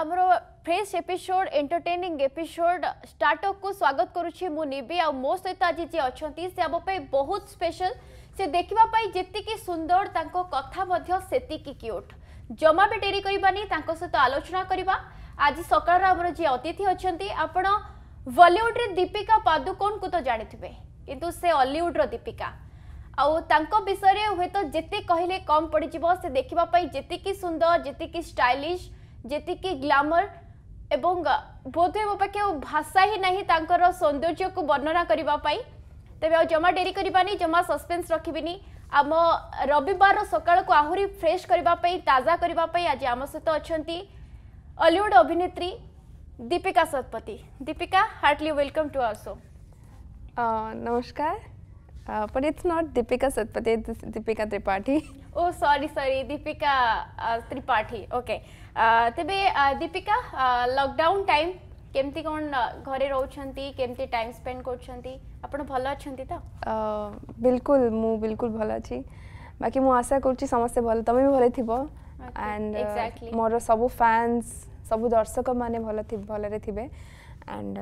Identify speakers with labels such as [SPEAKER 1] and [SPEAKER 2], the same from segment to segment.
[SPEAKER 1] ଆମର fresh episode entertaining episode ଷ୍ଟାର୍ଟଅପ୍କୁ ସ୍ୱାଗତ କରୁଛି ମୁଁ ନିବି ଆଉ ମୋ ସହିତ ଆଜି ଯିଏ ଅଛନ୍ତି ସେ ଆମ ପାଇଁ ବହୁତ ସ୍ପେଶାଲ ସେ ଦେଖିବା ପାଇଁ ଯେତିକି ସୁନ୍ଦର ତାଙ୍କ କଥା ମଧ୍ୟ ସେତିକି କ୍ୟୁଟ୍ ଜମା ବି ଡେରି କରିବାନି ତାଙ୍କ ସହିତ ଆଲୋଚନା କରିବା ଆଜି ସକାଳର ଆମର ଯିଏ ଅତିଥି ଅଛନ୍ତି ଆପଣ ବଲିଉଡ଼ରେ ଦୀପିକା ପାଦୁକୋନକୁ ତ ଜାଣିଥିବେ କିନ୍ତୁ ସେ ଅଲିଉଡ଼ର ଦୀପିକା ଆଉ ତାଙ୍କ ବିଷୟରେ ହୁଏତ ଯେତେ କହିଲେ କମ୍ ପଡ଼ିଯିବ ସେ ଦେଖିବା ପାଇଁ ଯେତିକି ସୁନ୍ଦର ଯେତିକି ଷ୍ଟାଇଲିଶ୍ ଯେତିକି ଗ୍ଲାମର ଏବଂ ବୋଧହୁଏ ମୋ ପାଖେ ଆଉ ଭାଷା ହିଁ ନାହିଁ ତାଙ୍କର ସୌନ୍ଦର୍ଯ୍ୟକୁ ବର୍ଣ୍ଣନା କରିବା ପାଇଁ ତେବେ ଆଉ ଜମା ଡେରି କରିବାନି ଜମା ସସ୍ପେନ୍ସ ରଖିବିନି ଆମ ରବିବାର ସକାଳକୁ ଆହୁରି ଫ୍ରେଶ୍ କରିବା ପାଇଁ ତାଜା କରିବା ପାଇଁ ଆଜି ଆମ ସହିତ ଅଛନ୍ତି ଅଲିଉଡ଼ ଅଭିନେତ୍ରୀ Deepika Satapathy Deepika heartily welcome to our show
[SPEAKER 2] ନମସ୍କାର Uh, but it's not Deepika Satpathy, it's Deepika Tripathi.
[SPEAKER 1] Oh, sorry, sorry, Deepika uh, Tripathi. Okay. तेबे दीपिका लॉकडाउन टाइम केमती कौन घरे रहउछंती केमती टाइम स्पेंड करछंती आपण भल अछंती त
[SPEAKER 2] बिल्कुल मु बिल्कुल भल अछि बाकी मु आशा करूची समस्त भल तमे भी भले थिबो एंड मोर सब फैंस सब दर्शक माने भल थि भल रे थिबे and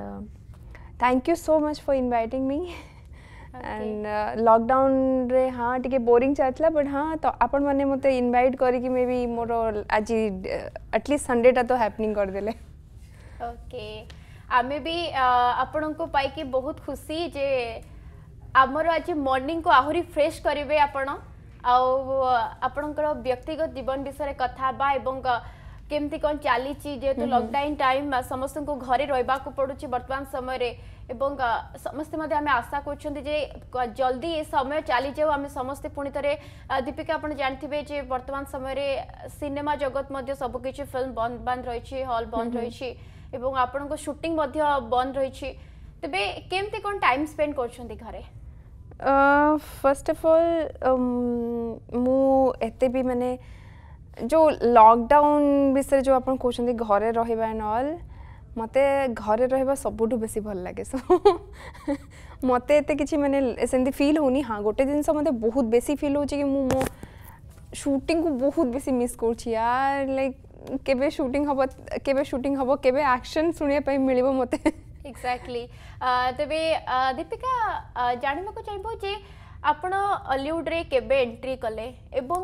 [SPEAKER 2] thank you so much for inviting me and lockdown रे हाँ टिके बोरिंग चलता बट हाँ तो आपण मैंने मत इनभाइट करके मे भी मोर आज आटलिस्ट सन्डेटा तो हापनिंग करदे
[SPEAKER 1] ओके आम भी आपण को पाई बहुत खुशी जे आमर आज मर्निंग को आहरी फ्रेश करेंगे आपण आउ आपण व्यक्तिगत जीवन विषय कथा बा एवं କେମିତି କ'ଣ ଚାଲିଛି ଯେହେତୁ ଲକଡାଉନ୍ ଟାଇମ୍ ସମସ୍ତଙ୍କୁ ଘରେ ରହିବାକୁ ପଡ଼ୁଛି ବର୍ତ୍ତମାନ ସମୟରେ ଏବଂ ସମସ୍ତେ ମଧ୍ୟ ଆମେ ଆଶା କରୁଛନ୍ତି ଯେ ଜଲ୍ଦି ଏ ସମୟ ଚାଲିଯାଉ ଆମେ ସମସ୍ତେ ପୁଣି ଥରେ ଦୀପିକା ଆପଣ ଜାଣିଥିବେ ଯେ ବର୍ତ୍ତମାନ ସମୟରେ ସିନେମା ଜଗତ ମଧ୍ୟ ସବୁକିଛି ଫିଲ୍ମ ବନ୍ଦ ବନ୍ଦ ରହିଛି ହଲ୍ ବନ୍ଦ ରହିଛି ଏବଂ ଆପଣଙ୍କ ସୁଟିଂ ମଧ୍ୟ ବନ୍ଦ ରହିଛି ତେବେ କେମିତି କ'ଣ ଟାଇମ୍ ସ୍ପେଣ୍ଡ କରୁଛନ୍ତି ଘରେ
[SPEAKER 2] ଫାର୍ଷ୍ଟ ଅଫ୍ ଅଲ୍ ମୁଁ ଏତେ ବି ମାନେ जो लकडाउन विषय जो आप कहते घर रहा एंड अल मत घर रहा सब बेस भल लगे सो मत कि मैंने से फिल हो हाँ गोटे जिन मत बहुत बेस फिल हो कि मो शूटिंग को बहुत बेस मिस कर लाइक केबे शूटिंग हम के शूटिंग हम केबे एक्शन शुणापी मिल मत
[SPEAKER 1] एक्जाक्टली तेरे दीपिका को चाहिए जे ଆପଣ ଅଲିଉଡ଼ରେ କେବେ ଏଣ୍ଟ୍ରି କଲେ ଏବଂ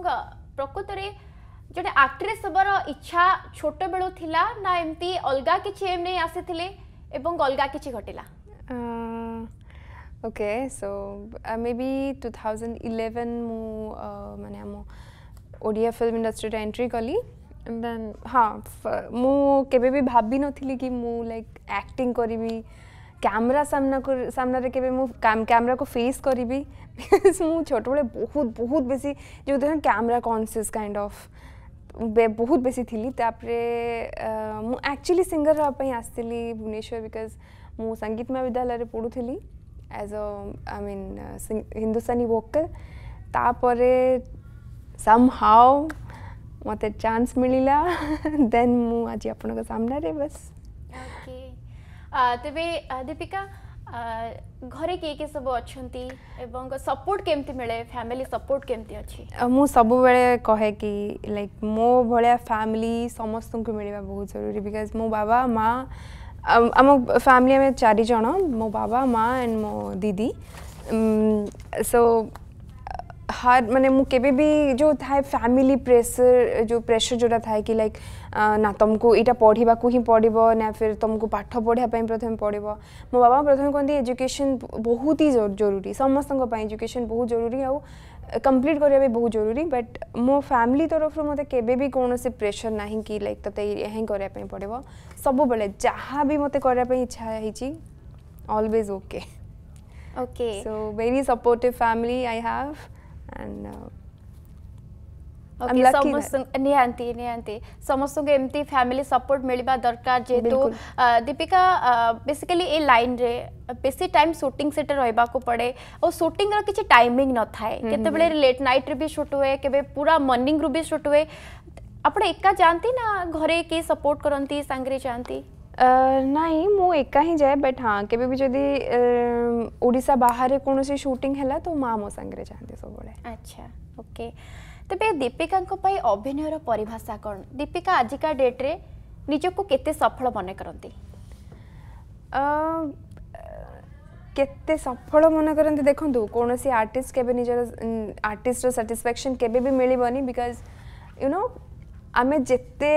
[SPEAKER 1] জনে আক্ট্রেস হবার ইচ্ছা ছোটবেলু লা না এমতি অলগা কিছু এম নেই আসিলে এবং অলগা কিছু ঘটিলা
[SPEAKER 2] okay so maybe two thousand eleven ମୁଁ ମାନେ ଆମ ଓଡ଼ିଆ ଫିଲ୍ମ ଇଣ୍ଡଷ୍ଟ୍ରିରେ ଏଣ୍ଟ୍ରି କଲି ଦେନ୍ ହଁ ମୁଁ କେବେ ବି ଭାବିନଥିଲି କି ମୁଁ ଲାଇକ୍ ଆକ୍ଟିଂ କରିବି କ୍ୟାମେରା ସାମ୍ନାକୁ ସାମ୍ନାରେ କେବେ ମୁଁ କ୍ୟାମେରାକୁ ଫେସ୍ କରିବି ବିକଜ୍ ମୁଁ ଛୋଟବେଳେ ବହୁତ ବହୁତ ବେଶୀ ଯେଉଁଥିରେ କ୍ୟାମେରା କନସିୟସ୍ କାଇଣ୍ଡ ଅଫ୍ ବହୁତ ବେଶୀ ଥିଲି ତାପରେ ମୁଁ ଆକ୍ଚୁଆଲି ସିଙ୍ଗର ହେବା ପାଇଁ ଆସିଥିଲି ଭୁବନେଶ୍ୱର ବିକଜ୍ ମୁଁ ସଙ୍ଗୀତ ମହାବିଦ୍ୟାଳୟରେ ପଢ଼ୁଥିଲି ଆଜ୍ ଅ ଆଇ ମିନ୍ ହିନ୍ଦୁସ୍ତାନୀ ଭୋକଲ ତାପରେ ସମ୍ ହାଉ ମୋତେ ଚାନ୍ସ ମିଳିଲା ଦେନ୍ ମୁଁ ଆଜି ଆପଣଙ୍କ ସାମ୍ନାରେ ବସ୍
[SPEAKER 1] ତେବେ ଦୀପିକା ঘরে কি কি সব অছন্তি এবং সাপোর্ট কেমতি মিলে ফ্যামিলি সাপোর্ট কেমতি অছি
[SPEAKER 2] মু সবুবেলে কহে কি লাইক মো ভলিয়া ফ্যামিলি সমস্তଙ୍କୁ মিলিবা বহুত জরুরি বিকজ মো বাবা মা ଆମ ଫ୍ୟାମିଲି ଆମେ ଚାରିଜଣ ମୋ ବାବା ମା ଆଣ୍ଡ ମୋ ଦିଦି ସୋ हार्ड माने मुझे भी जो था फैमिली प्रेशर जो प्रेशर जोटा था कि लाइक ना तुमको यहाँ पढ़ा को ही पड़ो ना फिर तुमको पाठ पढ़ा प्रथम पड़ो मो बाबा प्रथम कहते एजुकेशन बहुत ही जरूरी समस्त एजुकेशन बहुत जरूरी आ कम्प्लीट करने बहुत जरूरी बट मो फैमिली तरफ मे के कौन से प्रेसर ना कि लाइक ते यहाँ करने पड़ो सब बेले जहाँ भी मत करने इच्छा है always okay okay so very supportive family I have and uh, ନିହାତି
[SPEAKER 1] ନିହାତି ସମସ୍ତଙ୍କୁ ଏମିତି ଫ୍ୟାମିଲି ସପୋର୍ଟ ମିଳିବା ଦରକାର ଯେହେତୁ ଦୀପିକା ବେସିକାଲି ଏ ଲାଇନ୍ରେ ବେଶୀ ଟାଇମ୍ ସୁଟିଂ ସେଠି ରହିବାକୁ ପଡ଼େ ଆଉ ସୁଟିଂର କିଛି ଟାଇମିଂ ନଥାଏ କେତେବେଳେ ଲେଟ୍ ନାଇଟ୍ରେ ବି ସୁଟ୍ ହୁଏ କେବେ ପୁରା ମର୍ଣ୍ଣିଂରୁ ବି ସୁଟ୍ ହୁଏ ଆପଣ ଏକା ଯାଆନ୍ତି ନା ଘରେ କିଏ ସପୋର୍ଟ କରନ୍ତି ସାଙ୍ଗରେ ଯାଆନ୍ତି
[SPEAKER 2] ନାହିଁ ମୁଁ ଏକା ହିଁ ଯାଏ ବଟ୍ ହଁ କେବେ ବି ଯଦି ଓଡ଼ିଶା ବାହାରେ କୌଣସି ସୁଟିଂ ହେଲା ତ ମା ମୋ ସାଙ୍ଗରେ ଯାଆନ୍ତି ସବୁବେଳେ
[SPEAKER 1] ଆଚ୍ଛା ଓକେ ତେବେ ଦୀପିକାଙ୍କ ପାଇଁ ଅଭିନୟର ପରିଭାଷା କ'ଣ ଦୀପିକା ଆଜିକା ଡେଟ୍ରେ ନିଜକୁ କେତେ ସଫଳ ମନେ କରନ୍ତି
[SPEAKER 2] କେତେ ସଫଳ ମନେ କରନ୍ତି ଦେଖନ୍ତୁ କୌଣସି ଆର୍ଟିଷ୍ଟ କେବେ ନିଜର ଆର୍ଟିଷ୍ଟର ସାଟିସ୍ଫ୍ୟାକ୍ସନ୍ କେବେ ବି ମିଳିବନି ବିକଜ୍ ୟୁ ନୋ ଆମେ ଯେତେ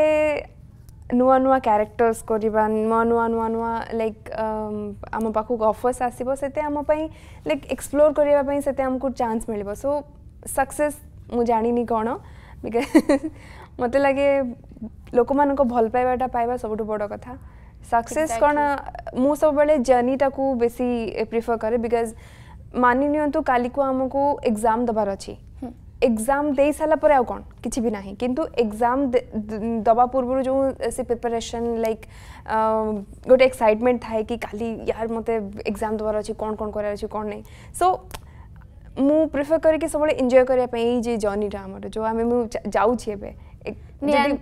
[SPEAKER 2] ନୂଆ ନୂଆ କ୍ୟାରେକ୍ଟର୍ସ କରିବା ନୂଆ ନୂଆ ନୂଆ ନୂଆ ଲାଇକ୍ ଆମ ପାଖକୁ ଅଫର୍ସ ଆସିବ ସେତେ ଆମ ପାଇଁ ଲାଇକ୍ ଏକ୍ସପ୍ଲୋର୍ କରିବା ପାଇଁ ସେତେ ଆମକୁ ଚାନ୍ସ ମିଳିବ ସୋ ସକ୍ସେସ୍ ମୁଁ ଜାଣିନି କ'ଣ ବିକଜ ମୋତେ ଲାଗେ ଲୋକମାନଙ୍କ ଭଲ ପାଇବାଟା ପାଇବା ସବୁଠୁ ବଡ଼ କଥା ସକ୍ସେସ୍ କ'ଣ ମୁଁ ସବୁବେଳେ ଜର୍ଣ୍ଣିଟାକୁ ବେଶୀ ପ୍ରିଫର୍ କରେ ବିକଜ ମାନି ନିଅନ୍ତୁ କାଲିକୁ ଆମକୁ ଏକ୍ଜାମ୍ ଦେବାର ଅଛି एग्जाम दे सारापर आ कौन किसी भी ना कि एग्जाम दबा पूर्व जो से प्रिपरेशन लाइक गोटे एक्साइटमेंट थाए कि कल यार मत एग्जाम दबार अच्छे कौन कौन करार अच्छे कौन नहीं सो मु प्रिफर करके सब एंजय करने जर्नीटा जो आम जाऊँ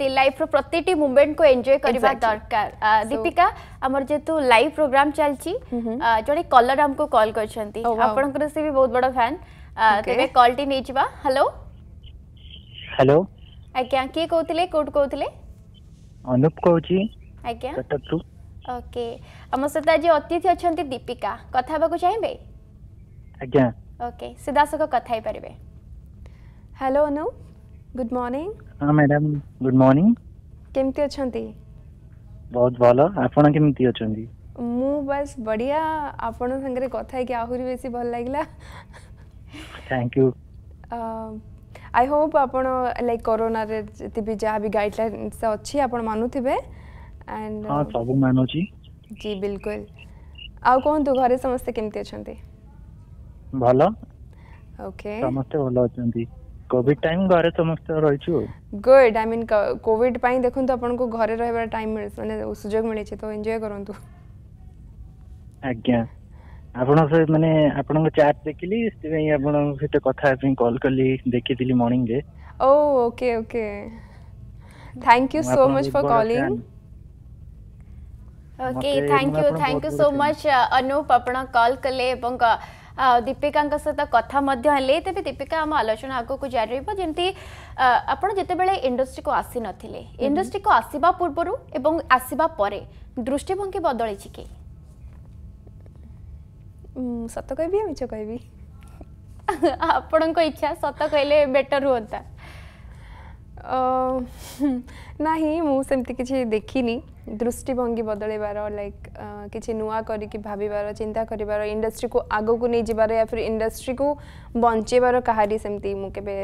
[SPEAKER 2] लाइफ रो प्रतिटी मुमेंट को एंजॉय करबा दरकार दीपिका हमर
[SPEAKER 1] जेतु लाइव प्रोग्राम चलची जडे कलर हमको कॉल करछंती आपनकर से भी बहुत बडा फैन ତେବେ କଲ୍ଟି ନେଇଯିବା ହ୍ୟାଲୋ ହ୍ୟାଲୋ ଆଜ୍ଞା କିଏ କହୁଥିଲେ କୋଉଠୁ କହୁଥିଲେ ଅନୁପ କହୁଛି ଆଜ୍ଞା ଓକେ ଆମ ସହିତ ଆଜି ଅତିଥି ଅଛନ୍ତି ଦୀପିକା କଥା ହେବାକୁ ଚାହିଁବେ ଆଜ୍ଞା
[SPEAKER 2] ଓକେ ସିଧାସଳଖ କଥା ହେଇପାରିବେ ହ୍ୟାଲୋ ଅନୁ ଗୁଡ୍ ମର୍ଣ୍ଣିଂ ହଁ ମ୍ୟାଡାମ୍ ଗୁଡ୍ ମର୍ଣ୍ଣିଂ କେମିତି ଅଛନ୍ତି ବହୁତ ଭଲ ଆପଣ କେମିତି ଅଛନ୍ତି ମୁଁ ବାସ୍ ବଢ଼ିଆ ଆପଣଙ୍କ ସାଙ୍ଗରେ କଥା ହେଇକି ଆହୁରି ବେଶୀ ଭଲ ଲାଗିଲା थैंक यू आई होप आपण लाइक कोरोना रे जति भी जहाँ भी गाइडलाइंस अच्छी आपण मानु थिबे एंड हां सब मानु छी जी बिल्कुल आउ कोन तो घरे समस्त केमते अछंती भलो ओके समस्त भलो अछंती कोविड टाइम घरे समस्त रहिछु गुड आई मीन कोविड पई देखुन तो आपण को घरे रहबा टाइम मिल माने सुजोग मिले छे तो एन्जॉय करंतु आज्ञा ଆପଣ ସେ ମାନେ ଆପଣଙ୍କ ଚାର୍ଟ ଦେଖିଲି ସେଥିପାଇଁ ଆପଣଙ୍କ ସହିତ କଥା ହେବା ପାଇଁ କଲ୍ କଲି ଦେଖିଥିଲି ମର୍ଣ୍ଣିଂରେ ଓ okay okay thank you so much for calling okay thank you thank you so much
[SPEAKER 1] Anup ଆପଣ କଲ୍ କଲେ ଏବଂ ଦୀପିକାଙ୍କ ସହିତ କଥା ମଧ୍ୟ ହେଲେ ତେବେ ଦୀପିକା ଆମ ଆଲୋଚନା ଆଗକୁ ଜାରି ରହିବ ଯେମିତି ଆପଣ ଯେତେବେଳେ ଇଣ୍ଡଷ୍ଟ୍ରିକୁ ଆସିନଥିଲେ ଇଣ୍ଡଷ୍ଟ୍ରିକୁ ଆସିବା ପୂର୍ବରୁ ଏବଂ ଆସିବା ପରେ ଦୃଷ୍ଟିଭଙ୍ଗୀ ବଦଳିଛି କି
[SPEAKER 2] ସତ କହିବି ମିଛ କହିବି ଆପଣଙ୍କ ଇଚ୍ଛା ସତ କହିଲେ ବେଟର ହୁଅନ୍ତା ନାହିଁ ମୁଁ ସେମିତି କିଛି ଦେଖିନି ଦୃଷ୍ଟିଭଙ୍ଗୀ ବଦଳେଇବାର ଲାଇକ୍ କିଛି ନୂଆ କରିକି ଭାବିବାର ଚିନ୍ତା କରିବାର ଇଣ୍ଡଷ୍ଟ୍ରିକୁ ଆଗକୁ ନେଇଯିବାର ୟା ଫିର୍ ଇଣ୍ଡଷ୍ଟ୍ରିକୁ ବଞ୍ଚେଇବାର କାହାରି ସେମିତି ମୁଁ କେବେ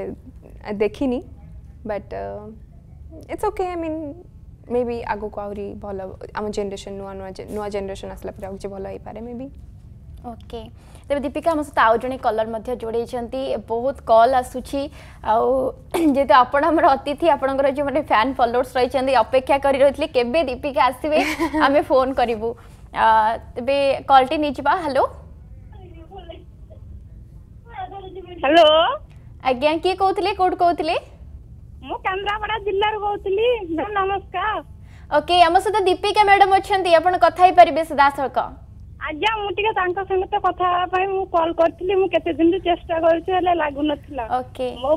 [SPEAKER 2] ଦେଖିନି but it's okay I mean maybe ଆଗକୁ ଆହୁରି ଭଲ ଆମ ଜେନେରେସନ୍ ନୂଆ ନୂଆ ନୂଆ ଜେନେରେସନ୍ ଆସିଲା ପରେ ଆଉ କିଛି ଭଲ ହେଇପାରେ ମେ ବି ओके ତେବେ ଦୀପିକା ଆମ ସହିତ ଆଉ ଜଣେ କଲର୍
[SPEAKER 1] ମଧ୍ୟ ଯୋଡ଼େଇଛନ୍ତି ବହୁତ କଲ୍ ଆସୁଛି ଆଉ ଯେହେତୁ ଆପଣ ଆମର ଅତିଥି ଆପଣଙ୍କର ଯେଉଁମାନେ ଫ୍ୟାନ୍ ଫଲୋଅର୍ସ ରହିଛନ୍ତି ଅପେକ୍ଷା କରି ରହିଥିଲେ କେବେ ଦୀପିକା ଆସିବେ ଆମେ ଫୋନ୍ କରିବୁ ତେବେ କଲ୍ଟି ନେଇଯିବା ହ୍ୟାଲୋ ହ୍ୟାଲୋ ଆଜ୍ଞା କିଏ କହୁଥିଲେ କୋଉଠୁ କହୁଥିଲେ ମୁଁ କେନ୍ଦ୍ରାପଡ଼ା ଜିଲ୍ଲାରୁ କହୁଥିଲି ନମସ୍କାର ଓକେ ଆମ ସହିତ ଦୀପିକା ମ୍ୟାଡମ୍ ଅଛନ୍ତି ଆପଣ କଥା ହେଇପାରିବେ ସିଧାସଳଖ ଆଜ୍ଞା ମୁଁ ଟିକେ ତାଙ୍କ ସହିତ କଥା ହେବା ପାଇଁ ମୁଁ କଲ୍ କରିଥିଲି ମୁଁ କେତେ ଦିନରୁ ଚେଷ୍ଟା କରୁଛି ହେଲେ ଲାଗୁନଥିଲା ମୋ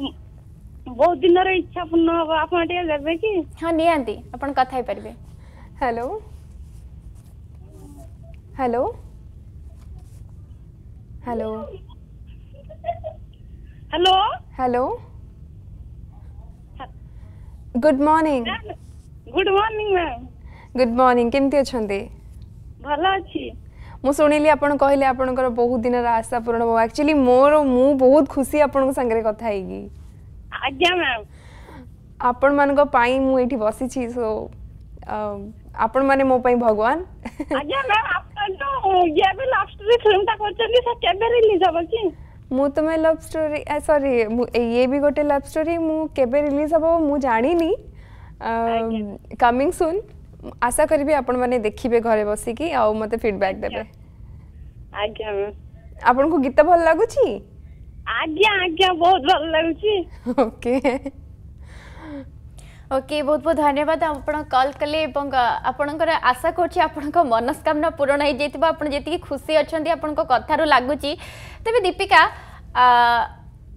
[SPEAKER 1] ବହୁତ ଦିନର ଇଚ୍ଛା ପୂର୍ଣ୍ଣ ହବ ଆପଣ ଟିକେ ଦେବେ କି ହଁ ନିହାତି ଆପଣ କଥା ହେଇପାରିବେ hello
[SPEAKER 2] hello hello hello hello good morning good morning ma'am good morning কেমতি অছন্তি ভালো আছি ମୁଁ ଶୁଣିଲି ଆପଣ କହିଲେ ଆପଣଙ୍କର ବହୁତ ଦିନର ଆଶା ପୂରଣ ହେବ ଆକ୍ଚୁଆଲି ମୋର ମୁଁ ବହୁତ ଖୁସି ଆପଣଙ୍କ ସାଙ୍ଗରେ କଥା ହେଇକି ଆଜ୍ଞା ମ୍ୟାମ୍ ଆପଣମାନଙ୍କ ପାଇଁ ମୁଁ ଏଇଠି ବସିଛି ସୋ ଆପଣମାନେ ମୋ ପାଇଁ ଭଗବାନ ଆଜ୍ଞା ମ୍ୟାମ୍ ଆପଣ ଯୋଉ ଏବେ ଲଭ୍ ଷ୍ଟୋରୀ ଫିଲ୍ମଟା କରୁଛନ୍ତି ସେ କେବେ ରିଲିଜ୍ ହେବ କି ମୁଁ ତୁମେ ଲଭ୍ ଷ୍ଟୋରୀ ସରି ଇଏ ବି ଗୋଟେ ଲଭ୍ ଷ୍ଟୋରୀ ମୁଁ କେବେ ରିଲିଜ୍ ହେବ ମୁଁ ଜାଣିନି କମିଂ ସୁନ୍ ଆଶା କରିବି ଆପଣମାନେ ଦେଖିବେ ଘରେ ବସିକି ଆଉ ମୋତେ ଫିଡ଼ବ୍ୟାକ୍ ଦେବେ ଆଜ୍ଞା ଆପଣଙ୍କୁ ଗୀତ ଭଲ ଲାଗୁଛି ଆଜ୍ଞା ଆଜ୍ଞା ବହୁତ ଭଲ ଲାଗୁଛି ଓକେ
[SPEAKER 1] ওকে বহুত বহুত ধন্যবাদ আপনার কল কলে এবং আপনার আশা করছি আপনার মনস্কামনা পূরণ হয়ে যাই আপনার যেত খুশি অনেক আপনার কথার লাগুচি তবে দীপিকা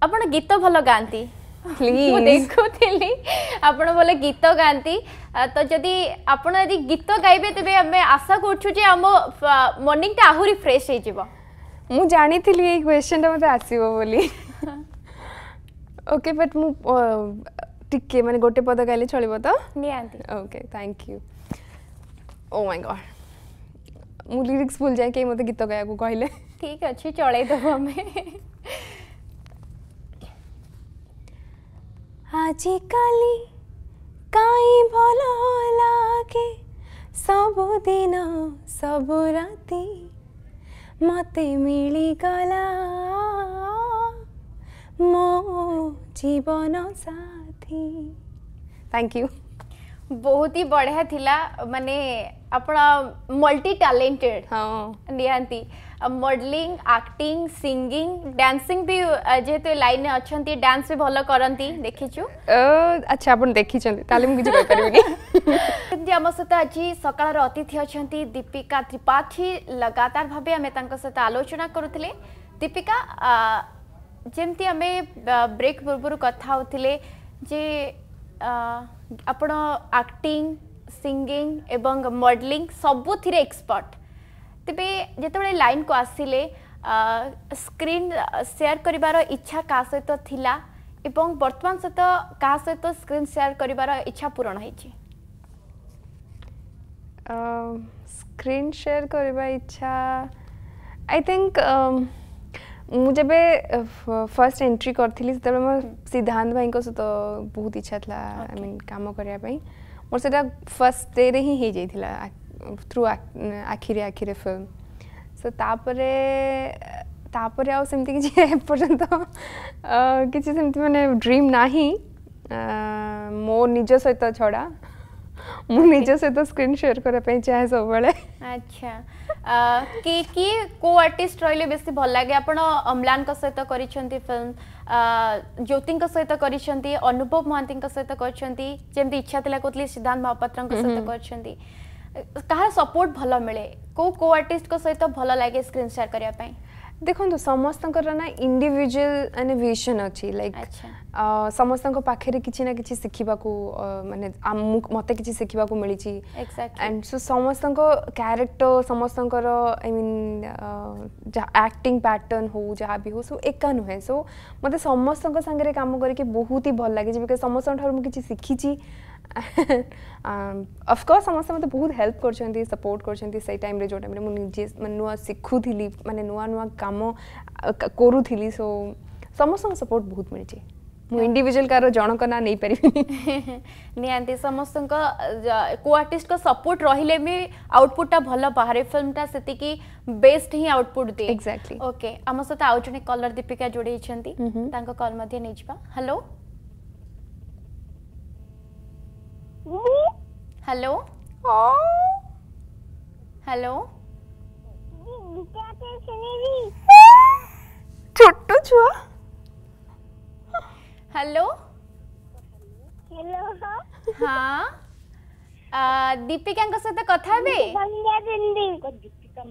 [SPEAKER 1] আপনার গীত ভালো গাঁতি ମୁଁ ଦେଖୁଥିଲି ଆପଣ ଭଲ ଗୀତ ଗାଆନ୍ତି ତ ଯଦି ଆପଣ ଯଦି ଗୀତ ଗାଇବେ ତେବେ ଆମେ ଆଶା କରୁଛୁ ଯେ ଆମ ମର୍ଣ୍ଣିଂଟା ଆହୁରି ଫ୍ରେଶ୍ ହେଇଯିବ
[SPEAKER 2] ମୁଁ ଜାଣିଥିଲି ଏଇ କ୍ୱେଶ୍ଚନ୍ଟା ମୋତେ ଆସିବ ବୋଲି ଓକେ ବଟ୍ ମୁଁ ଟିକେ ମାନେ ଗୋଟେ ପଦ ଗାଇଲେ ଚଳିବ ତ ନିହାତି okay thank you oh my god ମୁଁ ଲିରିକ୍ସ ଭୁଲ ଯାଏ କେହି ମୋତେ ଗୀତ ଗାଇବାକୁ କହିଲେ ଠିକ୍ ଅଛି ଚଳେଇଦେବୁ ଆମେ ଆଜିକାଲି କାଇଁ ଭଲ ଲାଗେ ସବୁଦିନ ସବୁ ରାତି ମୋତେ ମିଳିଗଲା ମୋ ଜୀବନ ସାଥୀ
[SPEAKER 1] ଥ୍ୟାଙ୍କ ୟୁ ବହୁତ ହି ବଢ଼ିଆ ଥିଲା ମାନେ ଆପଣ ମଲ୍ଟି ଟ୍ୟାଲେଣ୍ଟେଡ଼ ହଁ ନିହାତି মডেলিং আক্টিং সিঙ্গিং ড্যান্সিং বি যেহেতু লাইনে অনেক ড্যান্স বি ভালো করতে দেখিছু
[SPEAKER 2] আচ্ছা আপনার দেখিছেন তাহলে মু কিছু কই পারিবিনি
[SPEAKER 1] যেমতি আমার সহ আজ সকালের অতিথি অনেক দীপিকা ত্রিপাঠী লাগাতার ভাবে আমি তাঙ্ক সহ আলোচনা করুলে দীপিকা যেমতি আমি ব্রেক পূর্বর কথা হলে যে আপনার আক্টিং সিঙ্গিং এবং মডেলিং সবুথিরে এক্সপর্ট ତେବେ ଯେତେବେଳେ ଲାଇନ୍କୁ ଆସିଲେ ସ୍କ୍ରିନ୍ ସେୟାର କରିବାର ଇଚ୍ଛା କାହା ସହିତ ଥିଲା ଏବଂ ବର୍ତ୍ତମାନ ସହିତ କାହା ସହିତ ସ୍କ୍ରିନ୍ ସେୟାର କରିବାର ଇଚ୍ଛା ପୂରଣ ହେଇଛି
[SPEAKER 2] ସ୍କ୍ରିନ୍ ସେୟାର କରିବା ଇଚ୍ଛା ଆଇ ଥିଙ୍କ ମୁଁ ଯେବେ ଫାର୍ଷ୍ଟ ଏଣ୍ଟ୍ରି କରିଥିଲି ସେତେବେଳେ ମୋର ସିଦ୍ଧାନ୍ତ ଭାଇଙ୍କ ସହିତ ବହୁତ ଇଚ୍ଛା ଥିଲା ଆଇ ମିନ୍ କାମ କରିବା ପାଇଁ ମୋର ସେଇଟା ଫାର୍ଷ୍ଟ ଡେରେ ହିଁ ହେଇଯାଇଥିଲା थ्रू आखिरी आखिरे फिल्म सो तापर तापर आम कि मैंने ड्रीम ना मो निज सहित छड़ा निज सहित स्क्रीन शेयर करने चाहे सब अच्छा
[SPEAKER 1] कि बेस भल लगे आप अम्लान सहित कर फिल्म ज्योति सहित कर अनुभव महांती सहित कर इच्छा थी कहते सिद्धांत महापात्र सहित कर कहा सपोर्ट भल मिले
[SPEAKER 2] को को आर्टिस्ट को सहित भल लगे स्क्रीन शेयर करने देखो तो समस्त ना इंडिविजुअल मैंने विजन अच्छी लाइक समस्त पाखे कि शिखा मत कि शिखा मिली एंड सो समस्त क्यारेक्टर समस्त आई मीन आक्टिंग पैटर्न हो जहाँ भी हो सो एक नुहे सो मत समस्त कम करके बहुत ही भल लगे बिकज समस्त किसी शिखी ଅଫକୋର୍ସ ସମସ୍ତେ ମୋତେ ବହୁତ ହେଲ୍ପ କରିଛନ୍ତି ସପୋର୍ଟ କରିଛନ୍ତି ସେଇ ଟାଇମ୍ରେ ଯେଉଁ ଟାଇମ୍ରେ ମୁଁ ନିଜେ ମାନେ ନୂଆ ଶିଖୁଥିଲି ମାନେ ନୂଆ ନୂଆ କାମ କରୁଥିଲି ସୋ ସମସ୍ତଙ୍କ ସପୋର୍ଟ ବହୁତ ମିଳିଛି ମୁଁ ଇଣ୍ଡିଭିଜୁଆଲ କାର ଜଣଙ୍କ ନାଁ ନେଇପାରିବିନି ନିହାତି ସମସ୍ତଙ୍କ କୋ ଆର୍ଟିଷ୍ଟଙ୍କ ସପୋର୍ଟ ରହିଲେ ବି ଆଉଟପୁଟଟା ଭଲ ବାହାରେ
[SPEAKER 1] ଫିଲ୍ମଟା ସେତିକି ବେଷ୍ଟ ହିଁ ଆଉଟପୁଟ ଦିଏ ଏକ୍ଜାକ୍ଟଲି ଓକେ ଆମ ସହିତ ଆଉ ଜଣେ କଲର ଦୀପିକା ଯୋଡ଼ି ହେଇଛନ୍ତି ତାଙ୍କ କଲ୍ ମଧ୍ୟ ନେଇଯିବା ହ୍ୟାଲୋ हेलो हेलो ছোট্ট ছুয়া हेलो हेलो हाँ दीपिका सहित कथा Oh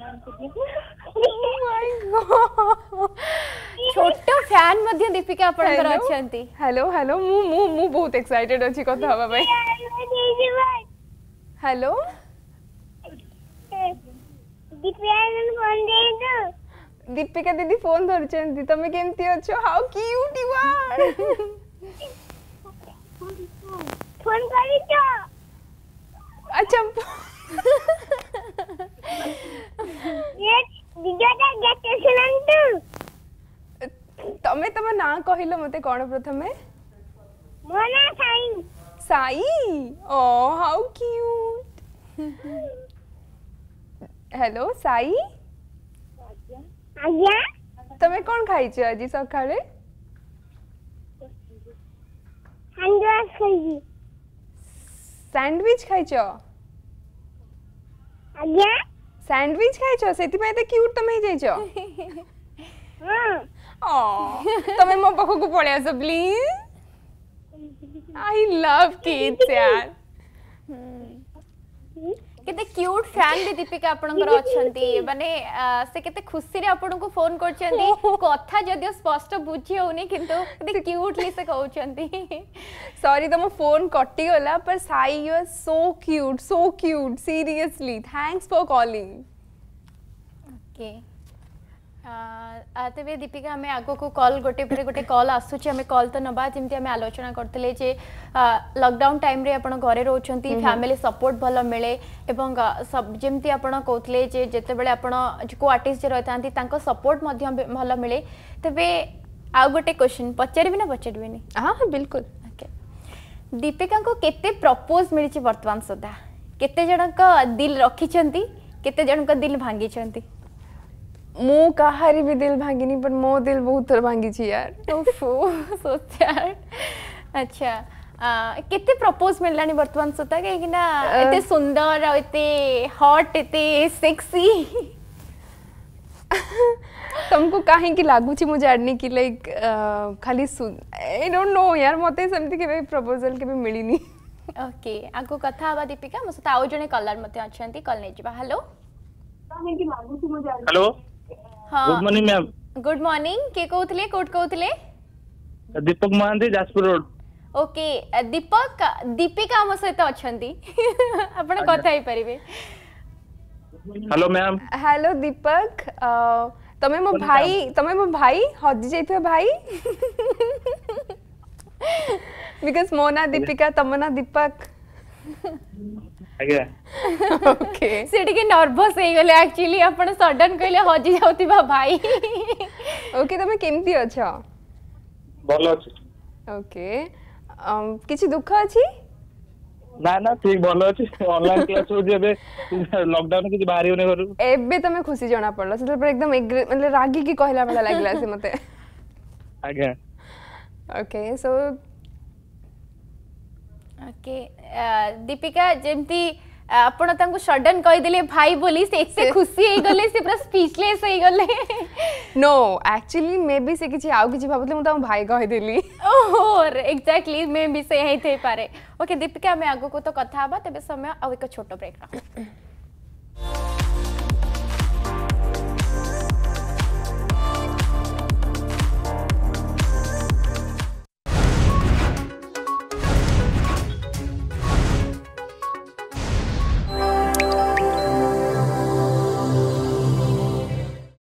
[SPEAKER 2] छोटो फैन मध्य दीपिका कर अछंती हेलो हेलो मु मु मु बहुत एक्साइटेड अछि कथा हवा भाई हेलो दीपिका दीदी फोन धर छंती तमे केमती अछो how cute you are phone करी तो अच्छा ତମେ ତମ ନାଁ କହିଲ ମତେ କଣ ପ୍ରଥମେ ମୋ ନାଁ Sai Sai oh how cute hello Sai ଆଜ୍ଞା ତମେ କଣ ଖାଇଛ ଆଜି ସକାଳେ ସ୍ୟାଣ୍ଡୱିଚ୍ ଖାଇଛ ଆଜ୍ଞା ସାଣ୍ଡୱିଚ୍ ଖାଇଛ ସେଥିପାଇଁ ଏତେ କ୍ୟୁଟ୍ ତମେ ହେଇଯାଇଛ ତମେ ମୋ ପାଖକୁ ପଳେଇ ଆସ ପ୍ଲିଜ୍ ଆଇ ଲଭ୍ କିଡ୍ସ ୟାର केते क्यूट फैन दी दीपिका आपनकर अछंती माने
[SPEAKER 1] से केते खुशी रे आपन को फोन करछंती कथा जदी स्पष्ट
[SPEAKER 2] बुझियो नी किंतु क्यूटली से कहउछंती सॉरी तो मो फोन कटि गला पर Sai you are so cute so cute seriously thanks for calling okay तेज दीपिका आम आग तो हम्म, हम्म। को कल
[SPEAKER 1] गोटे गोटे कल आसूम कल तो ना जमी आलोचना करते लकडाउन टाइम आप घरे रोचान फैमिली सपोर्ट भल मिले जमी आपड़ कहते जिते बो आर्टिस्ट रही था, सपोर्ट भल मिले तेज आउ गोटे क्वेश्चन पचार भी ना पचार भी हाँ, हाँ बिलकुल दीपिका को कते मिली बर्तमान सुधा के दिल रखिंट के
[SPEAKER 2] दिल भांगी ମୁଁ କାହାରି ବି दिल ଭାଙ୍ଗିନି ବଟ୍ ମୋ ଦିଲ ବହୁତ ଥର ଭାଙ୍ଗିଛି यार अच्छा ସତ୍ୟାର ଆଚ୍ଛା କେତେ
[SPEAKER 1] ପ୍ରପୋଜ
[SPEAKER 2] वर्तमान सता के कि ना एते सुंदर आ एते हॉट एते सेक्सी तुमको काहे की लागू छी मुझे आडनी की लाइक खाली सुन आई डोंट नो यार मते समथिंग के भाई प्रपोजल के भी मिली नी
[SPEAKER 1] ओके आगो कथा आबा दीपिका मो सता आउ जने कलर मते अछंती कॉल नै जीवा हेलो काहे की लागू छी मुझे हेलो ହଁ good morning ma'am good morning କିଏ କହୁଥିଲେ କୋଉଠି କହୁଥିଲେ ଦୀପକ ମହାନ୍ତି ଯାଜପୁର ରୋଡ ଓକେ ଦୀପକ
[SPEAKER 2] ଦୀପିକା ଆମ ସହିତ ଅଛନ୍ତି ଆପଣ କଥା ହେଇପାରିବେ ହ୍ୟାଲୋ ମ୍ୟାମ୍ ହ୍ୟାଲୋ ଦୀପକ ତମେ ମୋ ଭାଇ ତମେ ମୋ ଭାଇ ହଜି ଯାଇଥିବା ଭାଇ ବିକଜ ମୋ ନାଁ ଦୀପିକା ତମ ନାଁ ଦୀପକ ओके नर्वस एक्चुअली अपन सडन कहले हजी जाउती बा भाई ओके तमे केमति अछ बोल ओके किछि दुख अछि
[SPEAKER 1] ना ना ठीक बोल अछि ऑनलाइन क्लास हो जेबे लॉकडाउन किछि बाहरि होने घर
[SPEAKER 2] एबे तमे खुशी जणा पडला से पर एकदम मतलब रागी की कहला भला लागला से मते आ गया ओके सो
[SPEAKER 1] ओके दीपिका जमी आपको सडन कहीदे भाई बोली से इतने
[SPEAKER 2] खुशी हो गले से पूरा स्पीचलेस हो गले नो एक्चुअली मे बी से किसी आउ किसी भावे मुझे भाई कहीदी ओहो एक्जाक्टली मे बी से ही पारे ओके
[SPEAKER 1] दीपिका आम आगे तो कथा तेज समय आ एक छोट ब्रेक रख